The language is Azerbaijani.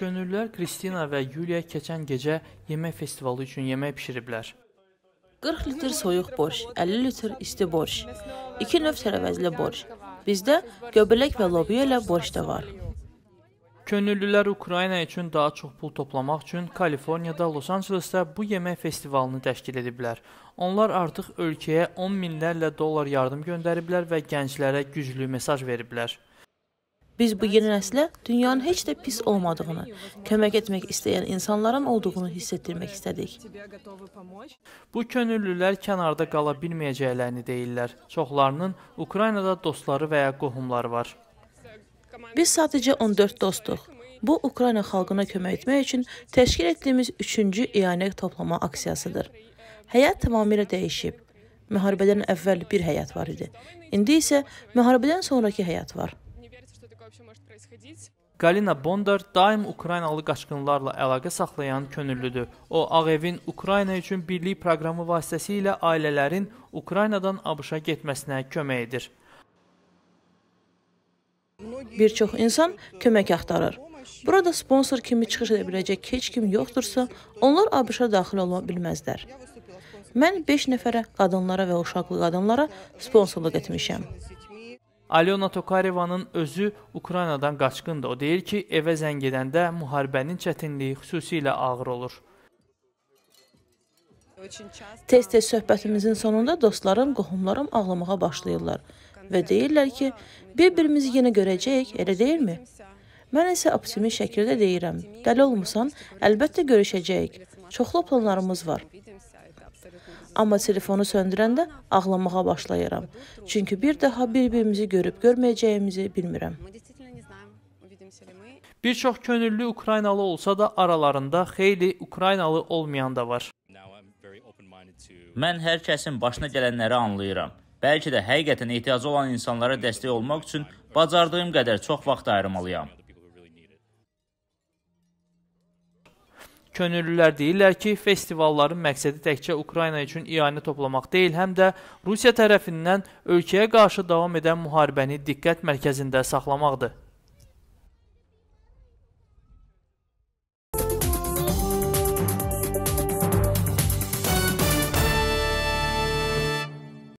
Könüllülər Kristina və Yuliya keçən gecə yemək festivalı üçün yemək bişiriblər. 40 litr soyuq borş, 50 litr isti borş, 2 növ tərəvəzli borş. Bizdə göbələk və lobiya ilə borş da var. Könüllülər Ukrayna üçün daha çox pul toplamaq üçün Kaliforniyada, Los-Ancelesdə bu yemək festivalını təşkil ediblər. Onlar artıq ölkəyə 10 minlərlə dollar yardım göndəriblər və gənclərə güclü mesaj veriblər. Biz bu yeni nəslə dünyanın heç də pis olmadığını, kömək etmək istəyən insanların olduğunu hiss etdirmək istədik. Bu könüllülər kənarda qala bilməyəcəklərini deyirlər. Çoxlarının Ukraynada dostları və ya qohumları var. Biz sadəcə 14 dostuq. Bu Ukrayna xalqına kömək etmək üçün təşkil etdiyimiz 3-cü iyanə toplama aksiyasıdır. Həyat tamamilə dəyişib. Müharibədən əvvəl bir həyat var idi. İndi isə müharibədən sonrakı həyat var вообще может происходить. Galina Bondar daim Ukraynalı qaçqınlarla əlaqə saxlayan könüllüdür. O, Ağ Evin Ukrayna üçün birlik proqramı vasitəsilə ailələrin Ukraynadan ABŞ-a getməsinə kömək edir. Bir çox insan kömək axtarır. Burada sponsor kimi çıxış edə biləcək heç kim yoxdursa, onlar ABŞ-a daxil ola bilməzlər. Mən 5 nəfərə qadınlara və uşaqlı qadınlara sponsorluq etmişəm. Alyona Tokarevanın özü Ukraynadan qaçqındır. O deyir ki, evə zəng edəndə müharibənin çətinliyi xüsusilə ağır olur. Tez-tez söhbətimizin sonunda dostlarım, qohumlarım ağlamağa başlayırlar və deyirlər ki, bir-birimizi yenə görəcəyik, elə deyilmi? Mən isə optimist şəkildə deyirəm, dəli olmusan, əlbəttə görüşəcəyik. Çoxlu planlarımız var. Amma telefonu söndürəndə ağlamağa başlayıram. Çünki bir daha bir-birimizi görüb görməyəcəyimizi bilmirəm. Bir çox könüllü Ukraynalı olsa da aralarında xeyli Ukraynalı olmayan da var. Mən hər kəsin başına gələnləri anlayıram. Bəlkə də həqiqətən ehtiyacı olan insanlara dəstək olmaq üçün bacardığım qədər çox vaxt ayırmalıyam. Könüllülər deyirlər ki, festivalların məqsədi təkcə Ukrayna üçün ianə toplamaq deyil, həm də Rusiya tərəfindən ölkəyə qarşı davam edən müharibəni diqqət mərkəzində saxlamaqdır.